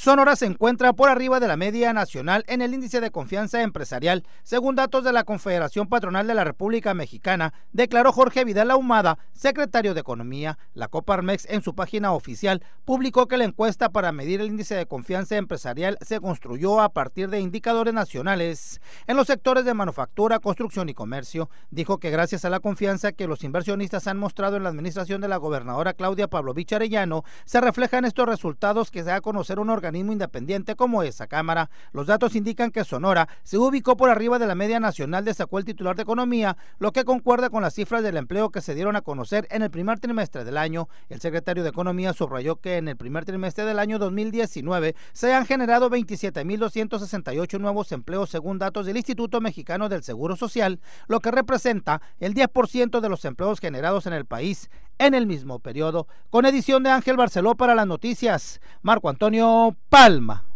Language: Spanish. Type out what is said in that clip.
Sonora se encuentra por arriba de la media nacional en el índice de confianza empresarial, según datos de la Confederación Patronal de la República Mexicana, declaró Jorge Vidal Ahumada, secretario de Economía. La Coparmex en su página oficial publicó que la encuesta para medir el índice de confianza empresarial se construyó a partir de indicadores nacionales en los sectores de manufactura, construcción y comercio. Dijo que gracias a la confianza que los inversionistas han mostrado en la administración de la gobernadora Claudia Pavlovich Arellano, se reflejan estos resultados que se da a conocer un organismo independiente como esa Cámara. Los datos indican que Sonora se ubicó por arriba de la media nacional, destacó el titular de Economía, lo que concuerda con las cifras del empleo que se dieron a conocer en el primer trimestre del año. El secretario de Economía subrayó que en el primer trimestre del año 2019 se han generado 27.268 nuevos empleos según datos del Instituto Mexicano del Seguro Social, lo que representa el 10% de los empleos generados en el país en el mismo periodo, con edición de Ángel Barceló para las noticias, Marco Antonio Palma.